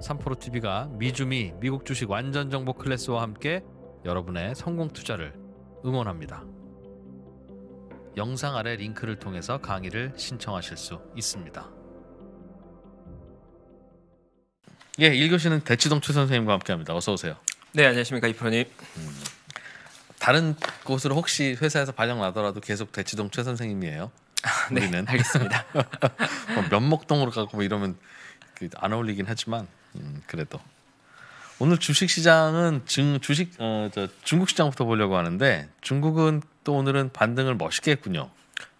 삼포로 TV가 미주미 미국 주식 완전 정보 클래스와 함께 여러분의 성공 투자를 응원합니다. 영상 아래 링크를 통해서 강의를 신청하실 수 있습니다. 예, 1교시는 대치동 최 선생님과 함께합니다. 어서 오세요. 네, 안녕하십니까 이프로님. 음, 다른 곳으로 혹시 회사에서 발령 나더라도 계속 대치동 최 선생님이에요. 아, 네, 우리는 알겠습니다. 뭐 면목동으로 가고 뭐 이러면 그 안 어울리긴 하지만 음, 그래도 오늘 주식 시장은 증, 주식 어, 저, 중국 시장부터 보려고 하는데 중국은 또 오늘은 반등을 멋있게 했군요.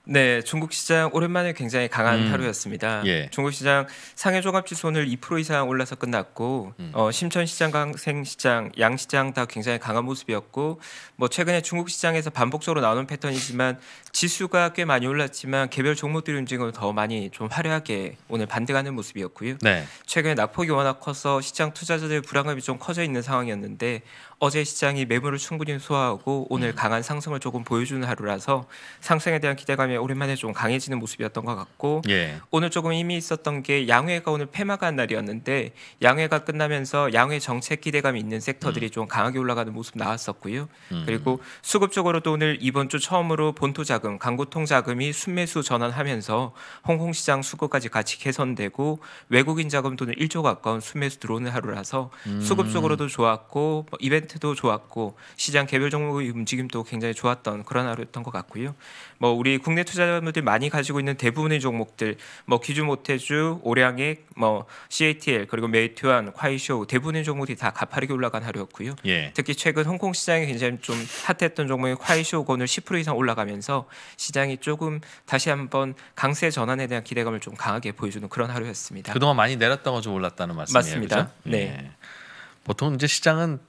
네, 중국 시장 오랜만에 굉장히 강한 음. 하루였습니다. 예. 중국 시장 상해 종합 지수는 2% 이상 올라서 끝났고 음. 어, 심천 시장, 강생 시장, 양 시장 다 굉장히 강한 모습이었고 뭐 최근에 중국 시장에서 반복적으로 나오는 패턴이지만 지수가 꽤 많이 올랐지만 개별 종목들의 움직임은 더 많이 좀 화려하게 오늘 반등하는 모습이었고요. 네. 최근에 낙폭이 워낙 커서 시장 투자자들의 불안감이 좀 커져 있는 상황이었는데 어제 시장이 매물을 충분히 소화하고 오늘 음. 강한 상승을 조금 보여주는 하루라서 상승에 대한 기대감이 오랜만에 좀 강해지는 모습이었던 것 같고 예. 오늘 조금 힘이 있었던 게 양회가 오늘 폐막한 날이었는데 양회가 끝나면서 양회 정책 기대감이 있는 섹터들이 음. 좀 강하게 올라가는 모습 나왔었고요. 음. 그리고 수급적으로도 오늘 이번 주 처음으로 본토 자금, 강구통 자금이 순매수 전환하면서 홍콩 시장 수급까지 같이 개선되고 외국인 자금도 는 1조 가까운 순매수 들어오는 하루라서 음. 수급적으로도 좋았고 뭐 이벤트 이벤트도 좋았고 시장 개별 종목의 움직임도 굉장히 좋았던 그런 하루였던 것 같고요. 뭐 우리 국내 투자자분들 많이 가지고 있는 대부분의 종목들 뭐 기주 모태주, 오량익, 뭐 CATL 그리고 메이투안, 콰이쇼 대부분의 종목이 다 가파르게 올라간 하루였고요. 예. 특히 최근 홍콩 시장이 굉장히 좀 핫했던 종목인 콰이쇼 건을 10% 이상 올라가면서 시장이 조금 다시 한번 강세 전환에 대한 기대감을 좀 강하게 보여주는 그런 하루였습니다. 그동안 많이 내렸다가 좀 올랐다는 말씀이에요. 맞습니다. 그렇죠? 네. 예. 보통 이제 시장은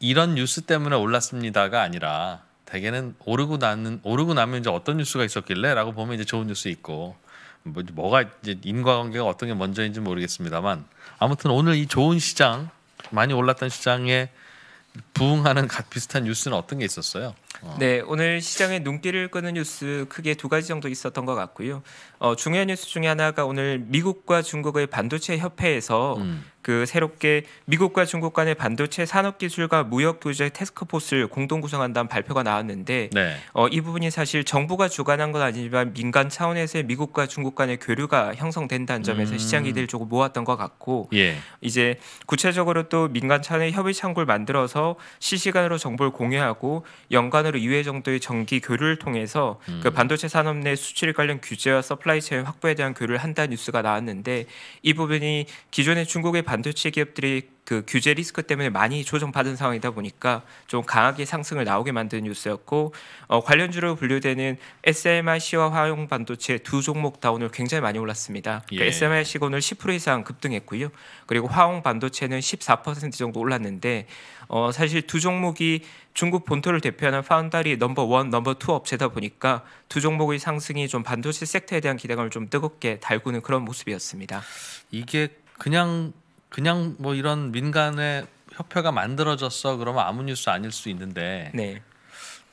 이런 뉴스 때문에 올랐습니다가 아니라 대개는 오르고 나는 오르고 나면 이제 어떤 뉴스가 있었길래라고 보면 이제 좋은 뉴스 있고 뭐, 뭐가 이제 인과관계가 어떤 게 먼저인지 모르겠습니다만 아무튼 오늘 이 좋은 시장 많이 올랐던 시장에 부응하는 비슷한 뉴스는 어떤 게 있었어요? 어. 네, 오늘 시장의 눈길을 끄는 뉴스 크게 두 가지 정도 있었던 것 같고요. 어, 중요한 뉴스 중에 하나가 오늘 미국과 중국의 반도체 협회에서 음. 그 새롭게 미국과 중국 간의 반도체 산업 기술과 무역 규제 테스크포스를 공동 구성한다는 발표가 나왔는데 네. 어, 이 부분이 사실 정부가 주관한 건 아니지만 민간 차원에서의 미국과 중국 간의 교류가 형성된다는 점에서 음. 시장이들 조금 모았던 것 같고 예. 이제 구체적으로 또 민간 차원의 협의 창구를 만들어서 실시간으로 정보를 공유하고 연간으로 2회 정도의 정기 교류를 통해서 음. 그 반도체 산업 내 수출 관련 규제와 서플라이 체인 확보에 대한 교류를 한다는 뉴스가 나왔는데 이 부분이 기존의 중국의 반도체 반도체 기업들이 그 규제 리스크 때문에 많이 조정받은 상황이다 보니까 좀 강하게 상승을 나오게 만든 뉴스였고 어, 관련주로 분류되는 SMIC와 화용 반도체 두 종목 다 오늘 굉장히 많이 올랐습니다. 그 예. 그 SMIC가 오늘 10% 이상 급등했고요. 그리고 화용 반도체는 14% 정도 올랐는데 어, 사실 두 종목이 중국 본토를 대표하는 파운다리 넘버 원, 넘버 투 업체다 보니까 두 종목의 상승이 좀 반도체 섹터에 대한 기대감을 좀 뜨겁게 달구는 그런 모습이었습니다. 이게 그냥 그냥 뭐 이런 민간의 협회가 만들어졌어 그러면 아무 뉴스 아닐 수 있는데 네.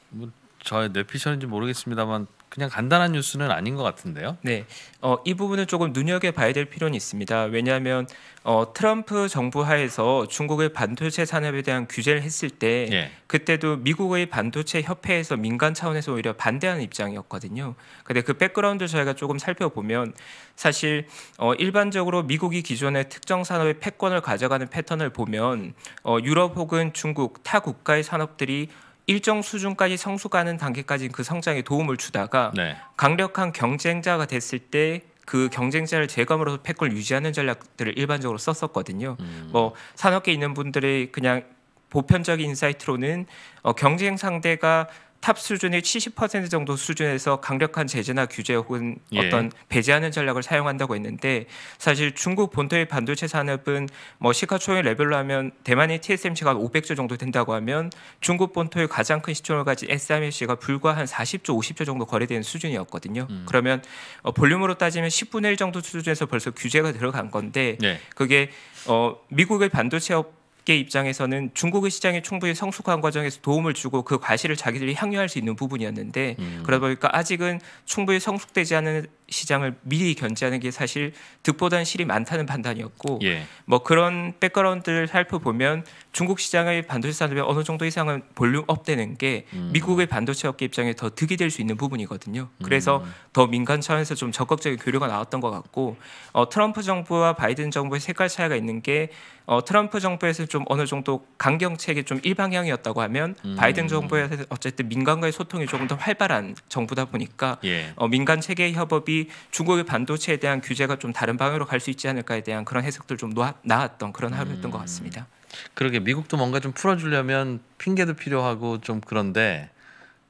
뭐 저의 뇌피셜인지 모르겠습니다만 그냥 간단한 뉴스는 아닌 것 같은데요. 네, 어, 이 부분은 조금 눈여겨 봐야 될 필요는 있습니다. 왜냐하면 어, 트럼프 정부 하에서 중국의 반도체 산업에 대한 규제를 했을 때 예. 그때도 미국의 반도체 협회에서 민간 차원에서 오히려 반대하는 입장이었거든요. 근데 그 백그라운드 저희가 조금 살펴보면 사실 어, 일반적으로 미국이 기존의 특정 산업의 패권을 가져가는 패턴을 보면 어, 유럽 혹은 중국 타 국가의 산업들이 일정 수준까지 성숙하는 단계까지 그 성장에 도움을 주다가 네. 강력한 경쟁자가 됐을 때 그 경쟁자를 재감으로서 팩을 유지하는 전략들을 일반적으로 썼었거든요. 음. 뭐 산업계 있는 분들의 그냥 보편적인 인사이트로는 어, 경쟁 상대가 탑 수준의 70% 정도 수준에서 강력한 제재나 규제 혹은 예. 어떤 배제하는 전략을 사용한다고 했는데 사실 중국 본토의 반도체 산업은 뭐 시가총액 레벨로 하면 대만의 TSMC가 500조 정도 된다고 하면 중국 본토의 가장 큰 시총을 가진 SMC가 불과 한 40조, 50조 정도 거래된 수준이었거든요. 음. 그러면 어, 볼륨으로 따지면 10분의 1 정도 수준에서 벌써 규제가 들어간 건데 네. 그게 어, 미국의 반도체 업 업계 입장에서는 중국의 시장이 충분히 성숙한 과정에서 도움을 주고 그 과실을 자기들이 향유할 수 있는 부분이었는데 음. 그러다 보니까 아직은 충분히 성숙되지 않은 시장을 미리 견제하는 게 사실 득보다는 실이 많다는 판단이었고 예. 뭐 그런 백그라운드를 살펴보면 중국 시장의 반도체 산업이 어느 정도 이상은 볼륨 업되는 게 음. 미국의 반도체 업계 입장에 더 득이 될 수 있는 부분이거든요. 음. 그래서 음. 더 민간 차원에서 좀 적극적인 교류가 나왔던 것 같고 어, 트럼프 정부와 바이든 정부의 색깔 차이가 있는 게 어, 트럼프 정부에서 좀 어느 정도 강경책이 좀 일방향이었다고 하면 음. 바이든 정부에서 어쨌든 민간과의 소통이 조금 더 활발한 정부다 보니까 예. 어, 민간 체계 협업이 중국의 반도체에 대한 규제가 좀 다른 방향으로 갈 수 있지 않을까에 대한 그런 해석들 좀 나왔던 그런 하루였던 음. 것 같습니다. 그러게 미국도 뭔가 좀 풀어주려면 핑계도 필요하고 좀 그런데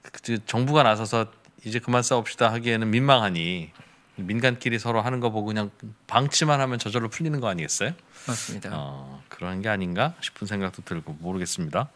그 정부가 나서서 이제 그만 싸웁시다 하기에는 민망하니 민간끼리 서로 하는 거 보고 그냥 방치만 하면 저절로 풀리는 거 아니겠어요? 맞습니다. 어, 그런 게 아닌가 싶은 생각도 들고 모르겠습니다.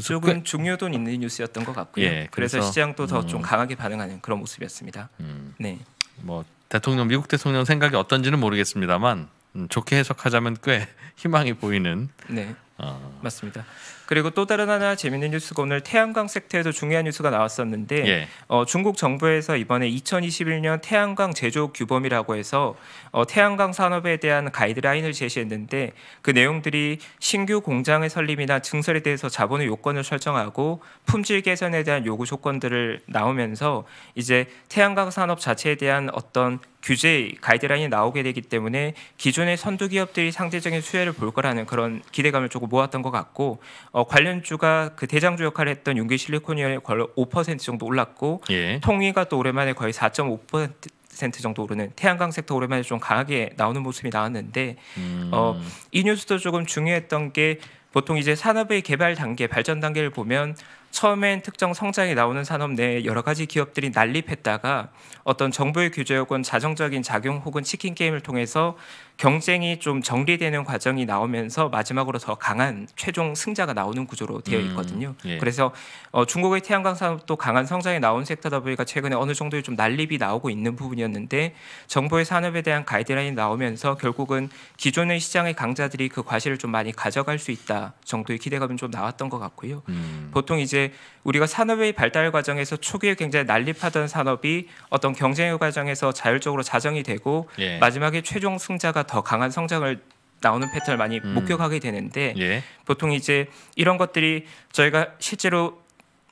조금 중요도 있는 뉴스였던 것 같고요. 예, 그래서, 그래서, 시장도 더좀 음. 강하게 반응하는 그런 모습이었습니다. 음. 네. 뭐 대통령 미국 대통령 생각이 어떤지는 모르겠습니다만 음, 좋게 해석하자면 꽤 희망이 보이는. 네. 어. 맞습니다. 그리고 또 다른 하나 재밌는 뉴스가 오늘 태양광 섹터에서 중요한 뉴스가 나왔었는데 예. 어, 중국 정부에서 이번에 2021년 태양광 제조 규범이라고 해서 어, 태양광 산업에 대한 가이드라인을 제시했는데 그 내용들이 신규 공장의 설립이나 증설에 대해서 자본의 요건을 설정하고 품질 개선에 대한 요구 조건들을 나오면서 이제 태양광 산업 자체에 대한 어떤 규제 가이드라인이 나오게 되기 때문에 기존의 선두 기업들이 상대적인 수혜를 볼 거라는 그런 기대감을 조금 모았던 것 같고 어, 관련주가 그 대장주 역할을 했던 윤기 실리콘이 거의 5% 정도 올랐고 예. 통위가 또 오랜만에 거의 4.5% 센트 정도 오르는 태양광 섹터 오랜만에 좀 강하게 나오는 모습이 나왔는데 음. 어, 이 뉴스도 조금 중요했던 게 보통 이제 산업의 개발 단계, 발전 단계를 보면 처음엔 특정 성장이 나오는 산업 내에 여러 가지 기업들이 난립했다가 어떤 정부의 규제 혹은 자정적인 작용 혹은 치킨 게임을 통해서 경쟁이 좀 정리되는 과정이 나오면서 마지막으로 더 강한 최종 승자가 나오는 구조로 되어 음, 있거든요. 음, 예. 그래서 어, 중국의 태양광 산업도 강한 성장이 나온 섹터다 보니까 최근에 어느 정도의 좀 난립이 나오고 있는 부분이었는데 정부의 산업에 대한 가이드라인이 나오면서 결국은 기존의 시장의 강자들이 그 과실을 좀 많이 가져갈 수 있다 정도의 기대감은 좀 나왔던 것 같고요. 음. 보통 이제 우리가 산업의 발달 과정에서 초기에 굉장히 난립하던 산업이 어떤 경쟁의 과정에서 자율적으로 자정이 되고 예. 마지막에 최종 승자가 더 강한 성장을 나오는 패턴을 많이 음. 목격하게 되는데 예. 보통 이제 이런 것들이 저희가 실제로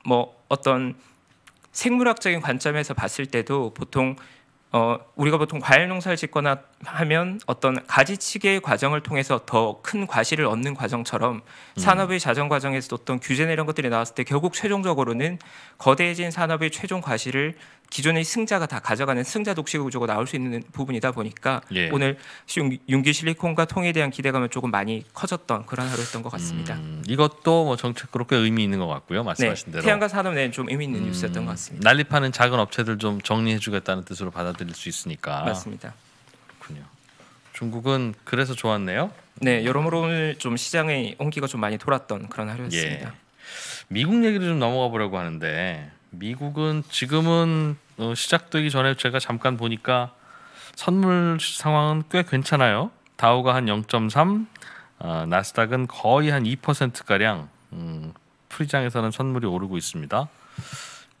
뭐 어떤 생물학적인 관점에서 봤을 때도 보통 어, 우리가 보통 과일 농사를 짓거나 하면 어떤 가지치기의 과정을 통해서 더 큰 과실을 얻는 과정처럼 음. 산업의 자전 과정에서 어떤 규제나 이런 것들이 나왔을 때 결국 최종적으로는 거대해진 산업의 최종 과실을 기존의 승자가 다 가져가는 승자 독식 구조가 나올 수 있는 부분이다 보니까 예. 오늘 융기 실리콘과 통에 대한 기대감은 조금 많이 커졌던 그런 하루였던 것 같습니다. 음, 이것도 뭐 정책 그렇게 의미 있는 것 같고요. 네, 말씀하신 네, 대로 태양과 산업 내는 좀 의미 있는 음, 뉴스였던 것 같습니다. 난립하는 작은 업체들 좀 정리해주겠다는 뜻으로 받아들일 수 있으니까 맞습니다. 그렇군요. 중국은 그래서 좋았네요. 네, 여러모로 오늘 좀 시장의 온기가 좀 많이 돌았던 그런 하루였습니다. 예. 미국 얘기를 좀 넘어가 보려고 하는데 미국은 지금은 어, 시작되기 전에 제가 잠깐 보니까 선물 상황은 꽤 괜찮아요. 다우가 한 0.3, 어, 아, 나스닥은 거의 한 2% 가량 음, 프리장에서는 선물이 오르고 있습니다.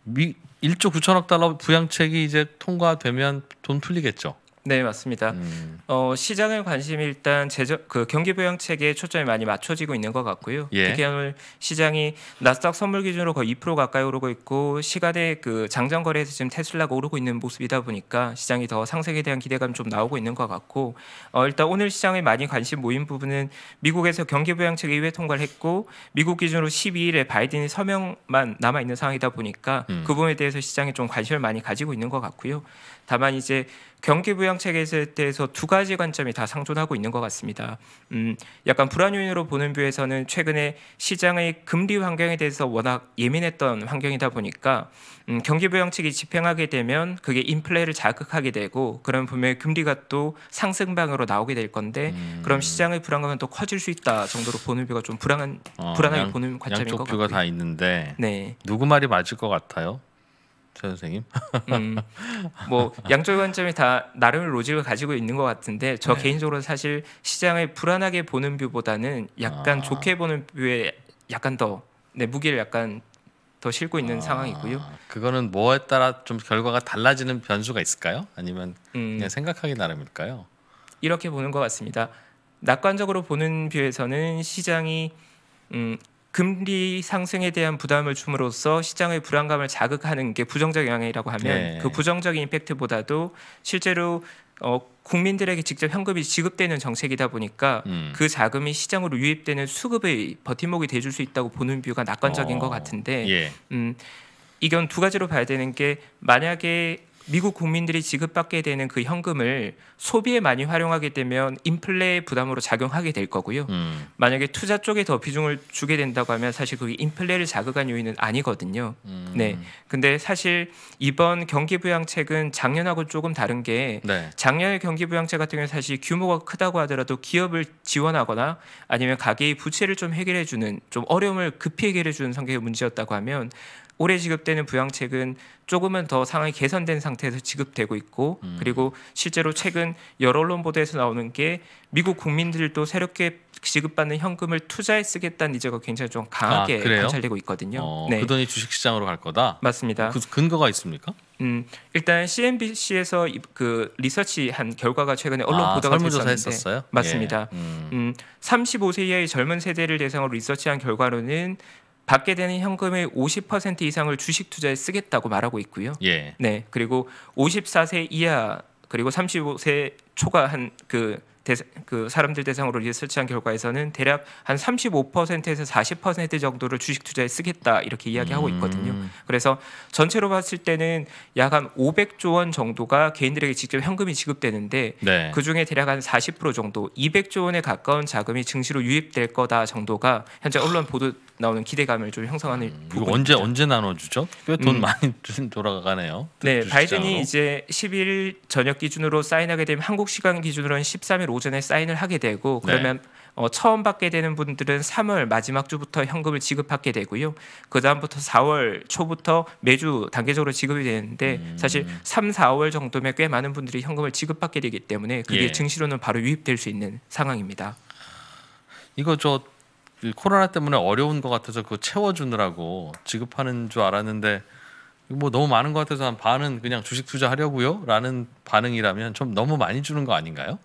미, 1조 9천억 달러 부양책이 이제 통과되면 돈 풀리겠죠. 네 맞습니다. 음. 어, 시장의 관심이 일단 제저, 그 경기 부양책에 초점이 많이 맞춰지고 있는 것 같고요. 예. 특히 오늘 시장이 나스닥 선물 기준으로 거의 2% 가까이 오르고 있고 시가대그 장전 거래에서 지금 테슬라가 오르고 있는 모습이다 보니까 시장이 더 상승에 대한 기대감 이좀 나오고 있는 것 같고 어, 일단 오늘 시장에 많이 관심 모인 부분은 미국에서 경기 부양책 의회 통과를 했고 미국 기준으로 12일에 바이든이 서명만 남아 있는 상황이다 보니까 음. 그 부분에 대해서 시장이 좀 관심을 많이 가지고 있는 것 같고요. 다만 이제 경기부양 체계에 대해서 두 가지 관점이 다 상존하고 있는 것 같습니다. 음, 약간 불안 요인으로 보는 뷰에서는 최근에 시장의 금리 환경에 대해서 워낙 예민했던 환경이다 보니까 음, 경기부양 측이 집행하게 되면 그게 인플레를 이 자극하게 되고 그러면 분명히 금리가 또 상승방으로 나오게 될 건데 음. 그럼 시장의 불안감은 또 커질 수 있다 정도로 보는 뷰가 좀 불안한 어, 불안하게 양, 보는 관점인 것 같아요. 양쪽 뷰가 같고요. 다 있는데 네. 누구 말이 맞을 것 같아요? 최 선생님. 음, 뭐 양쪽 관점이 다 나름의 로직을 가지고 있는 것 같은데 저 네. 개인적으로 사실 시장을 불안하게 보는 뷰보다는 약간 아. 좋게 보는 뷰에 약간 더 내 무기를 약간 더 실고 있는 아. 상황이고요. 그거는 뭐에 따라 좀 결과가 달라지는 변수가 있을까요? 아니면 음. 그냥 생각하기 나름일까요? 이렇게 보는 것 같습니다. 낙관적으로 보는 뷰에서는 시장이 음, 금리 상승에 대한 부담을 줌으로써 시장의 불안감을 자극하는 게 부정적 영향이라고 하면 네. 그 부정적인 임팩트보다도 실제로 어, 국민들에게 직접 현금이 지급되는 정책이다 보니까 음. 그 자금이 시장으로 유입되는 수급의 버팀목이 돼줄 수 있다고 보는 뷰가 낙관적인 어. 것 같은데 예. 음, 이건 두 가지로 봐야 되는 게 만약에 미국 국민들이 지급받게 되는 그 현금을 소비에 많이 활용하게 되면 인플레의 부담으로 작용하게 될 거고요. 음. 만약에 투자 쪽에 더 비중을 주게 된다고 하면 사실 그게 인플레를 자극한 요인은 아니거든요. 음. 네. 근데 사실 이번 경기 부양책은 작년하고 조금 다른 게 네. 작년의 경기 부양책 같은 경우는 사실 규모가 크다고 하더라도 기업을 지원하거나 아니면 가계의 부채를 좀 해결해 주는 좀 어려움을 급히 해결해 주는 성격의 문제였다고 하면 올해 지급되는 부양책은 조금은 더 상황이 개선된 상태에서 지급되고 있고 음. 그리고 실제로 최근 여러 언론 보도에서 나오는 게 미국 국민들도 새롭게 지급받는 현금을 투자에 쓰겠다는 이제가 굉장히 좀 강하게 아, 관찰되고 있거든요. 어, 네. 그 돈이 주식시장으로 갈 거다. 맞습니다. 그 근거가 있습니까? 음, 일단 CNBC에서 그 리서치한 결과가 최근에 언론 아, 보도가 됐었는데 맞습니다. 예. 음. 음, 35세 이하의 젊은 세대를 대상으로 리서치한 결과로는 받게 되는 현금의 50% 이상을 주식 투자에 쓰겠다고 말하고 있고요. 예. 네. 그리고 54세 이하 그리고 35세 초과한 그 대사, 그 사람들 대상으로 이제 설치한 결과에서는 대략 한 35%에서 40% 정도를 주식 투자에 쓰겠다 이렇게 이야기하고 음. 있거든요. 그래서 전체로 봤을 때는 약 한 500조 원 정도가 개인들에게 직접 현금이 지급되는데 네. 그 중에 대략 한 40% 정도 200조 원에 가까운 자금이 증시로 유입될 거다 정도가 현재 언론 보도 나오는 기대감을 좀 형성하는 음, 부거 언제 있죠. 언제 나눠주죠? 꽤돈 음. 많이 돌아가네요. 네, 그 주식 바이든이 이제 10일 저녁 기준으로 사인하게 되면 한국 시간 기준으로는 13일 오전에 사인을 하게 되고 네. 그러면 네. 어, 처음 받게 되는 분들은 3월 마지막 주부터 현금을 지급받게 되고요. 그 다음부터 4월 초부터 매주 단계적으로 지급이 되는데 음. 사실 3, 4월 정도면 꽤 많은 분들이 현금을 지급받게 되기 때문에 그게 예. 증시로는 바로 유입될 수 있는 상황입니다. 이거 저 코로나 때문에 어려운 것 같아서 그 채워주느라고 지급하는 줄 알았는데 뭐 너무 많은 것 같아서 한 반은 그냥 주식 투자하려고요라는 반응이라면 좀 너무 많이 주는 거 아닌가요?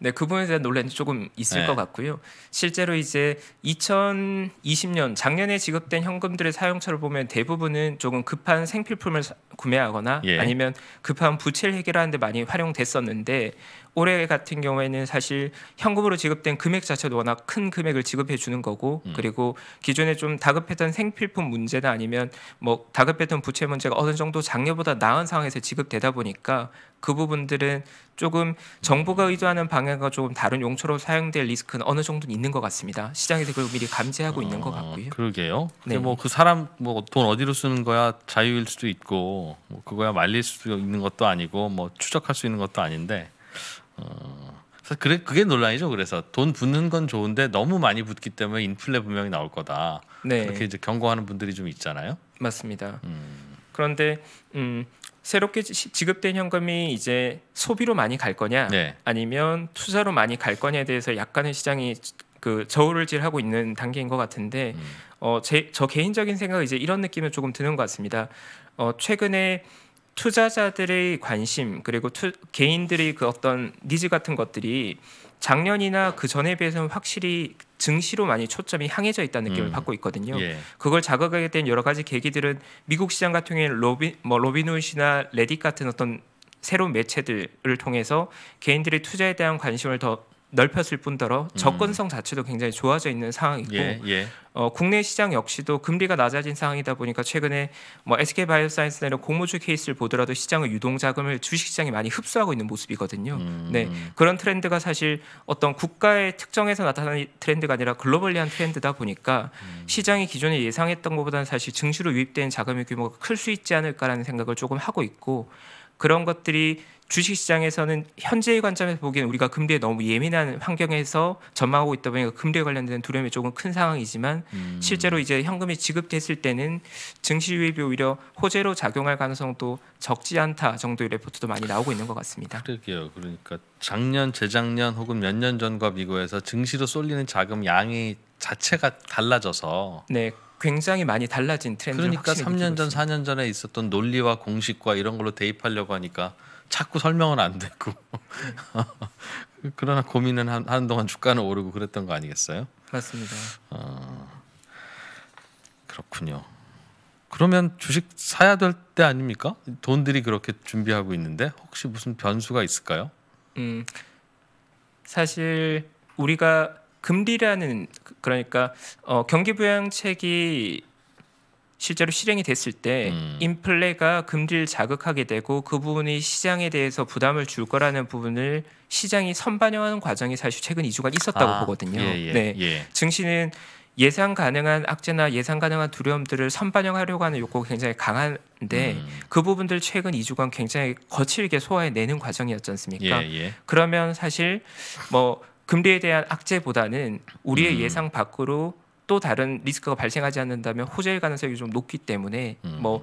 네, 그 부분에 대한 논란이 조금 있을 네. 것 같고요. 실제로 이제 2020년 작년에 지급된 현금들의 사용처를 보면 대부분은 조금 급한 생필품을 구매하거나 예. 아니면 급한 부채를 해결하는데 많이 활용됐었는데 올해 같은 경우에는 사실 현금으로 지급된 금액 자체도 워낙 큰 금액을 지급해 주는 거고 음. 그리고 기존에 좀 다급했던 생필품 문제나 아니면 뭐 다급했던 부채 문제가 어느 정도 작년보다 나은 상황에서 지급되다 보니까 그 부분들은 조금 정부가 의도하는 방향과 조금 다른 용처로 사용될 리스크는 어느 정도는 있는 것 같습니다. 시장에서 그걸 미리 감지하고 어, 있는 것 아, 같고요. 그러게요. 네. 뭐그 사람 뭐 돈 어디로 쓰는 거야 자유일 수도 있고 뭐 그거야 말릴 수도 있는 것도 아니고 뭐 추적할 수 있는 것도 아닌데 그래그게 논란이죠. 그래서 돈 붙는 건 좋은데 너무 많이 붙기 때문에 인플레 분명히 나올 거다. 네. 그렇게 이제 경고하는 분들이 좀 있잖아요. 맞습니다. 음. 그런데 음, 새롭게 지급된 현금이 이제 소비로 많이 갈 거냐, 네. 아니면 투자로 많이 갈 거냐에 대해서 약간의 시장이 그 저울질하고 있는 단계인 것 같은데 음. 어, 제, 저 개인적인 생각 이제 이런 느낌은 조금 드는 것 같습니다. 어, 최근에 투자자들의 관심 그리고 투, 개인들의 그 어떤 니즈 같은 것들이 작년이나 그 전에 비해서는 확실히 증시로 많이 초점이 향해져 있다는 느낌을 음. 받고 있거든요. 예. 그걸 자극하게 된 여러 가지 계기들은 미국 시장 같은 경우에는 로빈 뭐로비훗이나 레딧 같은 어떤 새로운 매체들을 통해서 개인들의 투자에 대한 관심을 더 넓혔을 뿐더러 음. 접근성 자체도 굉장히 좋아져 있는 상황이고 예, 예. 어, 국내 시장 역시도 금리가 낮아진 상황이다 보니까 최근에 뭐 SK 바이오사이언스나 이런 공모주 케이스를 보더라도 시장의 유동 자금을 주식시장이 많이 흡수하고 있는 모습이거든요. 음. 네 그런 트렌드가 사실 어떤 국가의 특정에서 나타나는 트렌드가 아니라 글로벌리한 트렌드다 보니까 음. 시장이 기존에 예상했던 것보다는 사실 증시로 유입된 자금의 규모가 클 수 있지 않을까라는 생각을 조금 하고 있고 그런 것들이 주식시장에서는 현재의 관점에서 보기엔 우리가 금리에 너무 예민한 환경에서 전망하고 있다 보니까 금리에 관련된 두려움이 조금 큰 상황이지만 음. 실제로 이제 현금이 지급됐을 때는 증시유입이 오히려 호재로 작용할 가능성도 적지 않다 정도의 레포트도 많이 나오고 있는 것 같습니다. 그러게요. 그러니까 작년, 재작년 혹은 몇 년 전과 비교해서 증시로 쏠리는 자금 양이 자체가 달라져서 네. 굉장히 많이 달라진 트렌드 그러니까 3년 전, 4년 전에 있었던 논리와 공식과 이런 걸로 대입하려고 하니까 자꾸 설명은 안 되고 그러나 고민은 한, 하 동안 주가는 오르고 그랬던 거 아니겠어요? 맞습니다. 어, 그렇군요. 그러면 주식 사야 될 때 아닙니까? 돈들이 그렇게 준비하고 있는데 혹시 무슨 변수가 있을까요? 음, 사실 우리가 금리라는 그러니까 어, 경기 부양책이 실제로 실행이 됐을 때 음. 인플레가 금리를 자극하게 되고 그 부분이 시장에 대해서 부담을 줄 거라는 부분을 시장이 선반영하는 과정이 사실 최근 2주간 있었다고 아, 보거든요. 예, 예, 네. 예. 증시는 예상 가능한 악재나 예상 가능한 두려움들을 선반영하려고 하는 욕구가 굉장히 강한데 음. 그 부분들 최근 2주간 굉장히 거칠게 소화해내는 과정이었지 않습니까? 예, 예. 그러면 사실 뭐 금리에 대한 악재보다는 우리의 음. 예상 밖으로 또 다른 리스크가 발생하지 않는다면 호재일 가능성이 좀 높기 때문에 음. 뭐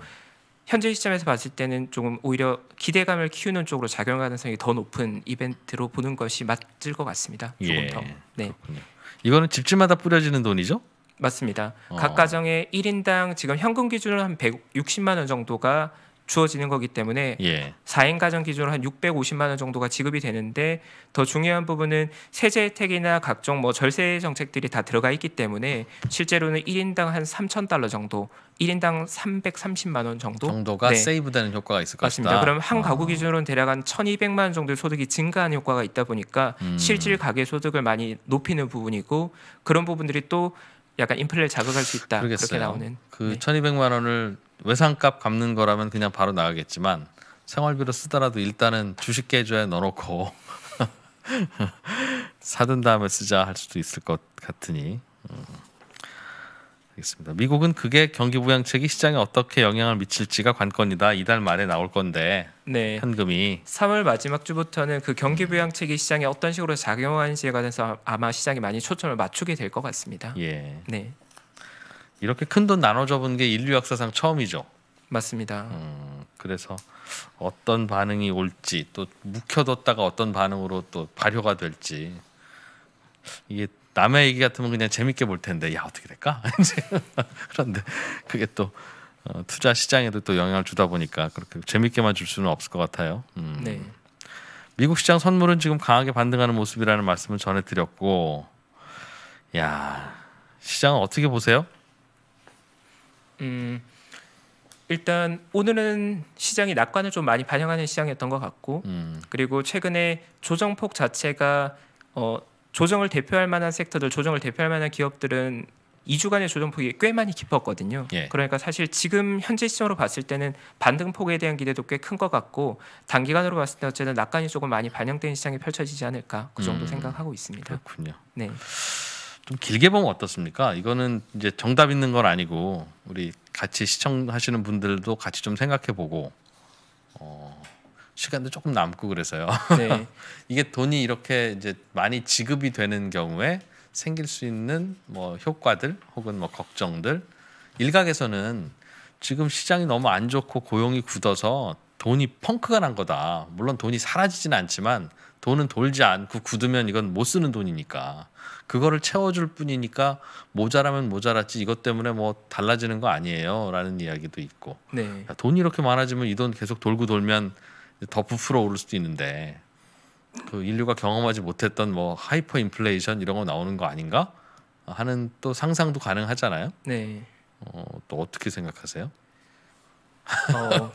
현재 시점에서 봤을 때는 조금 오히려 기대감을 키우는 쪽으로 작용 가능성이 더 높은 이벤트로 보는 것이 맞을 것 같습니다. 예, 조금 예, 더. 네. 그렇군요. 이거는 집집마다 뿌려지는 돈이죠? 맞습니다. 어. 각가정의 1인당 지금 현금 기준으로 한 160만 원 정도가 주어지는 거기 때문에 예. 4인 가정 기준으로 한 650만 원 정도가 지급이 되는데 더 중요한 부분은 세제 혜택이나 각종 뭐 절세 정책들이 다 들어가 있기 때문에 실제로는 1인당 한 3천 달러 정도 1인당 330만 원 정도 정도가 네. 세이브되는 효과가 있을 것 같습니다. 그럼 한 어. 가구 기준으로는 대략 한 1,200만 원 정도의 소득이 증가한 효과가 있다 보니까 음. 실질 가계 소득을 많이 높이는 부분이고 그런 부분들이 또 약간 인플레를 자극할 수 있다 그러겠어요. 그렇게 나오는 그 네. 1,200만 원을 외상값 갚는 거라면 그냥 바로 나가겠지만 생활비로 쓰더라도 일단은 주식 계좌에 넣어놓고 사둔 다음에 쓰자 할 수도 있을 것 같으니 음. 알겠습니다. 미국은 그게 경기 부양책이 시장에 어떻게 영향을 미칠지가 관건이다. 이달 말에 나올 건데 네. 현금이 3월 마지막 주부터는 그 경기 부양책이 시장에 어떤 식으로 작용하는지에 관해서 아마 시장이 많이 초점을 맞추게 될 것 같습니다. 예. 네. 이렇게 큰 돈 나눠줘 본게 인류 역사상 처음이죠. 맞습니다. 음, 그래서 어떤 반응이 올지 또 묵혀뒀다가 어떤 반응으로 또 발효가 될지 이게 남의 얘기 같으면 그냥 재밌게 볼 텐데 야 어떻게 될까? 그런데 그게 또 어, 투자 시장에도 또 영향을 주다 보니까 그렇게 재밌게만 줄 수는 없을 것 같아요. 음. 네. 미국 시장 선물은 지금 강하게 반등하는 모습이라는 말씀을 전해드렸고, 야 시장은 어떻게 보세요? 음, 일단 오늘은 시장이 낙관을 좀 많이 반영하는 시장이었던 것 같고 음. 그리고 최근에 조정폭 자체가 어, 조정을 대표할 만한 섹터들, 조정을 대표할 만한 기업들은 2주간의 조정폭이 꽤 많이 깊었거든요. 예. 그러니까 사실 지금 현재 시점으로 봤을 때는 반등폭에 대한 기대도 꽤 큰 것 같고 단기간으로 봤을 때 어쨌든 낙관이 조금 많이 반영된 시장이 펼쳐지지 않을까 그 정도 음, 생각하고 있습니다. 그렇군요. 네. 좀 길게 보면 어떻습니까? 이거는 이제 정답 있는 건 아니고 우리 같이 시청하시는 분들도 같이 좀 생각해 보고 어, 시간도 조금 남고 그래서요. 네. 이게 돈이 이렇게 이제 많이 지급이 되는 경우에 생길 수 있는 뭐 효과들 혹은 뭐 걱정들 일각에서는 지금 시장이 너무 안 좋고 고용이 굳어서 돈이 펑크가 난 거다. 물론 돈이 사라지진 않지만 돈은 돌지 않고 굳으면 이건 못 쓰는 돈이니까 그거를 채워줄 뿐이니까 모자라면 모자랐지 이것 때문에 뭐 달라지는 거 아니에요라는 이야기도 있고 네. 돈이 이렇게 많아지면 이 돈 계속 돌고 돌면 더 부풀어 오를 수도 있는데 그 인류가 경험하지 못했던 뭐 하이퍼 인플레이션 이런 거 나오는 거 아닌가 하는 또 상상도 가능하잖아요. 네. 어, 또 어떻게 생각하세요? 어,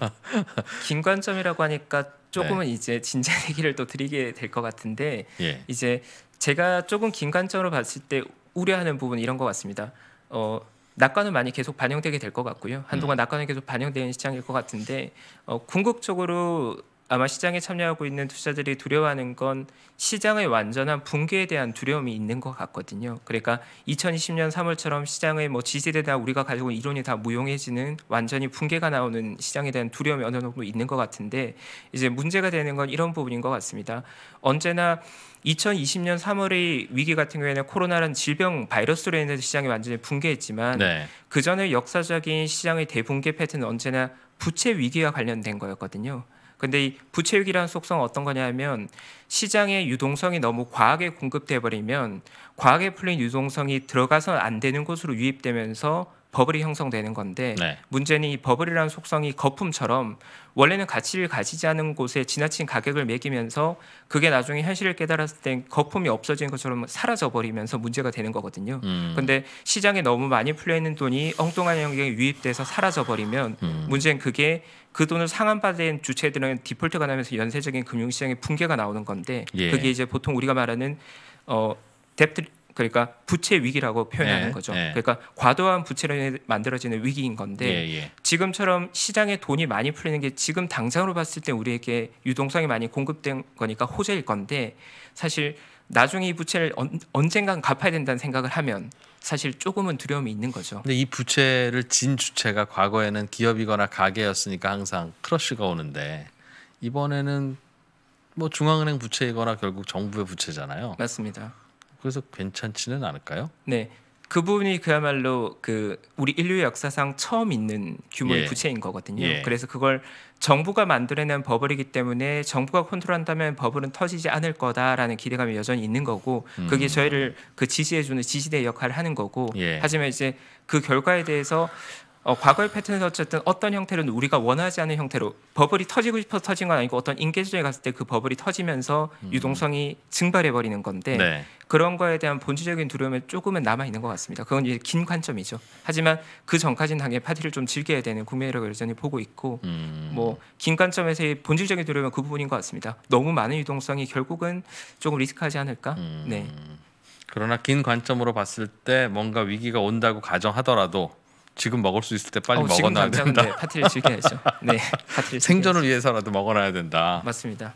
긴 관점이라고 하니까 네. 조금은 네. 이제 진지한 얘기를 또 드리게 될 것 같은데 예. 이제 제가 조금 긴관점으로 봤을 때 우려하는 부분 이런 것 같습니다. 어, 낙관은 많이 계속 반영되게 될 것 같고요. 한동안 음. 낙관은 계속 반영되는 시장일 것 같은데 어, 궁극적으로 아마 시장에 참여하고 있는 투자들이 두려워하는 건 시장의 완전한 붕괴에 대한 두려움이 있는 것 같거든요. 그러니까 2020년 3월처럼 시장의 뭐 지지대다 우리가 가지고 있는 이론이 다 무용해지는 완전히 붕괴가 나오는 시장에 대한 두려움이 어느 정도 있는 것 같은데 이제 문제가 되는 건 이런 부분인 것 같습니다. 언제나 2020년 3월의 위기 같은 경우에는 코로나란 질병 바이러스로 인해서 시장이 완전히 붕괴했지만 네. 그 전에 역사적인 시장의 대붕괴 패턴은 언제나 부채 위기와 관련된 거였거든요. 근데 이 부채위기라는 속성은 어떤 거냐면 시장의 유동성이 너무 과하게 공급돼 버리면 과하게 풀린 유동성이 들어가선 안 되는 곳으로 유입되면서 버블이 형성되는 건데 네. 문제는 이 버블이라는 속성이 거품처럼 원래는 가치를 가지지 않은 곳에 지나친 가격을 매기면서 그게 나중에 현실을 깨달았을 땐 거품이 없어진 것처럼 사라져 버리면서 문제가 되는 거거든요. 음. 근데 시장에 너무 많이 풀려 있는 돈이 엉뚱한 영역에 유입돼서 사라져 버리면 음. 문제는 그게 그 돈을 상환받은 주체들은 디폴트가 나면서 연쇄적인 금융시장의 붕괴가 나오는 건데 예. 그게 이제 보통 우리가 말하는 어 뎁트 그러니까 부채 위기라고 표현하는 네, 거죠. 네. 그러니까 과도한 부채로 만들어지는 위기인 건데 예, 예. 지금처럼 시장에 돈이 많이 풀리는 게 지금 당장으로 봤을 때 우리에게 유동성이 많이 공급된 거니까 호재일 건데 사실 나중에 이 부채를 언, 언젠간 갚아야 된다는 생각을 하면 사실 조금은 두려움이 있는 거죠. 근데 이 부채를 진 주체가 과거에는 기업이거나 가게였으니까 항상 크러쉬가 오는데 이번에는 뭐 중앙은행 부채이거나 결국 정부의 부채잖아요. 맞습니다. 그래서 괜찮지는 않을까요? 네. 그 부분이 그야말로 그 우리 인류 역사상 처음 있는 규모의 예. 부채인 거거든요. 예. 그래서 그걸 정부가 만들어낸 버블이기 때문에 정부가 컨트롤한다면 버블은 터지지 않을 거다라는 기대감이 여전히 있는 거고 음. 그게 저희를 그 지지해주는 지지대 역할을 하는 거고 예. 하지만 이제 그 결과에 대해서 어, 과거의 패턴에서 어쨌든 어떤 형태로는 우리가 원하지 않은 형태로 버블이 터지고 싶어서 터진 건 아니고 어떤 인계수에 갔을 때 그 버블이 터지면서 음. 유동성이 증발해 버리는 건데 네. 그런 거에 대한 본질적인 두려움이 조금은 남아 있는 것 같습니다. 그건 이제 긴 관점이죠. 하지만 그 전까지는 당연히 파티를 좀 즐겨야 되는 구매력을 여전히 보고 있고 음. 뭐긴 관점에서의 본질적인 두려움은 그 부분인 것 같습니다. 너무 많은 유동성이 결국은 조금 리스크하지 않을까? 음. 네. 그러나 긴 관점으로 봤을 때 뭔가 위기가 온다고 가정하더라도 지금 먹을 수 있을 때 빨리 어, 먹어놔야 된다. 네, 파티를 즐겨야죠. 네, 파티를 생존을 즐겨야죠. 위해서라도 먹어놔야 된다. 맞습니다.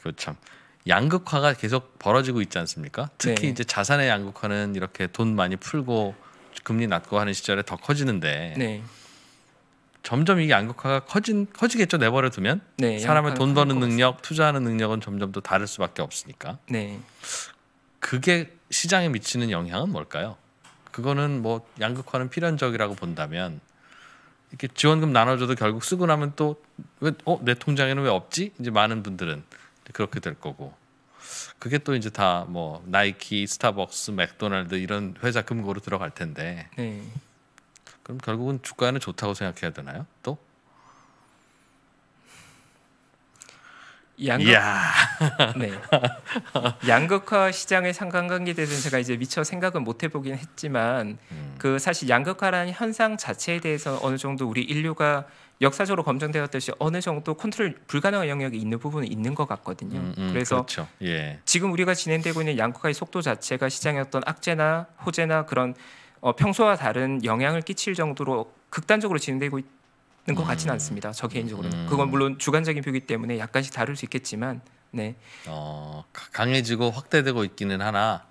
이거 참 양극화가 계속 벌어지고 있지 않습니까? 특히 네. 이제 자산의 양극화는 이렇게 돈 많이 풀고 금리 낮고 하는 시절에 더 커지는데 네. 점점 이게 양극화가 커진 커지겠죠 내버려 두면 네, 사람의 돈 버는 능력, 투자하는 능력은 점점 더 다를 수밖에 없으니까. 네. 그게 시장에 미치는 영향은 뭘까요? 그거는 뭐 양극화는 필연적이라고 본다면 이렇게 지원금 나눠줘도 결국 쓰고 나면 또왜어내 통장에는 왜 없지? 이제 많은 분들은 그렇게 될 거고 그게 또 이제 다 뭐 나이키, 스타벅스, 맥도날드 이런 회사 금고로 들어갈 텐데 네. 그럼 결국은 주가는 에 좋다고 생각해야 되나요? 또? 양극, 네. 양극화 시장의 상관관계 대해서는 제가 이제 미처 생각은 못 해보긴 했지만 음. 그 사실 양극화라는 현상 자체에 대해서 어느 정도 우리 인류가 역사적으로 검증되었듯이 어느 정도 컨트롤 불가능한 영역이 있는 부분은 있는 것 같거든요. 음, 음, 그래서 그렇죠. 예. 지금 우리가 진행되고 있는 양극화의 속도 자체가 시장의 어떤 악재나 호재나 그런 어, 평소와 다른 영향을 끼칠 정도로 극단적으로 진행되고 있, 것 같지는 음. 않습니다. 저 개인적으로는 음. 그건 물론 주관적인 표기 때문에 약간씩 다를 수 있겠지만 네. 어, 강해지고 확대되고 있기는 하나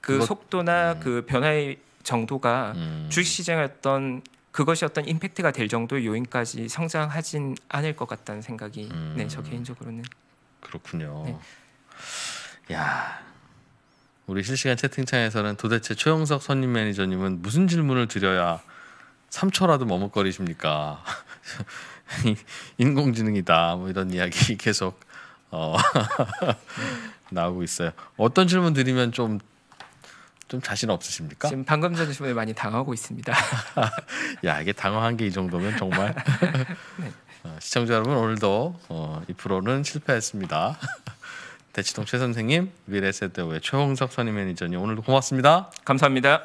그 그것... 속도나 음. 그 변화의 정도가 주식시장 어떤 그것이 어떤 임팩트가 될 정도의 요인까지 성장하진 않을 것 같다는 생각이 네, 음, 네저 개인적으로는 그렇군요. 네. 야 우리 실시간 채팅창에서는 도대체 최영석 선임 매니저님은 무슨 질문을 드려야 3초라도 머뭇거리십니까? 인공지능이다 뭐 이런 이야기 계속 어 나오고 있어요. 어떤 질문 드리면 좀 좀 자신 없으십니까? 지금 방금 전 질문에 많이 당하고 있습니다. 야 이게 당황한 게 이 정도면 정말 네. 어, 시청자 여러분 오늘도 어, 이 프로는 실패했습니다. 대치동 최 선생님 미래세대의 최홍석 선임 매니저님 오늘도 고맙습니다. 감사합니다.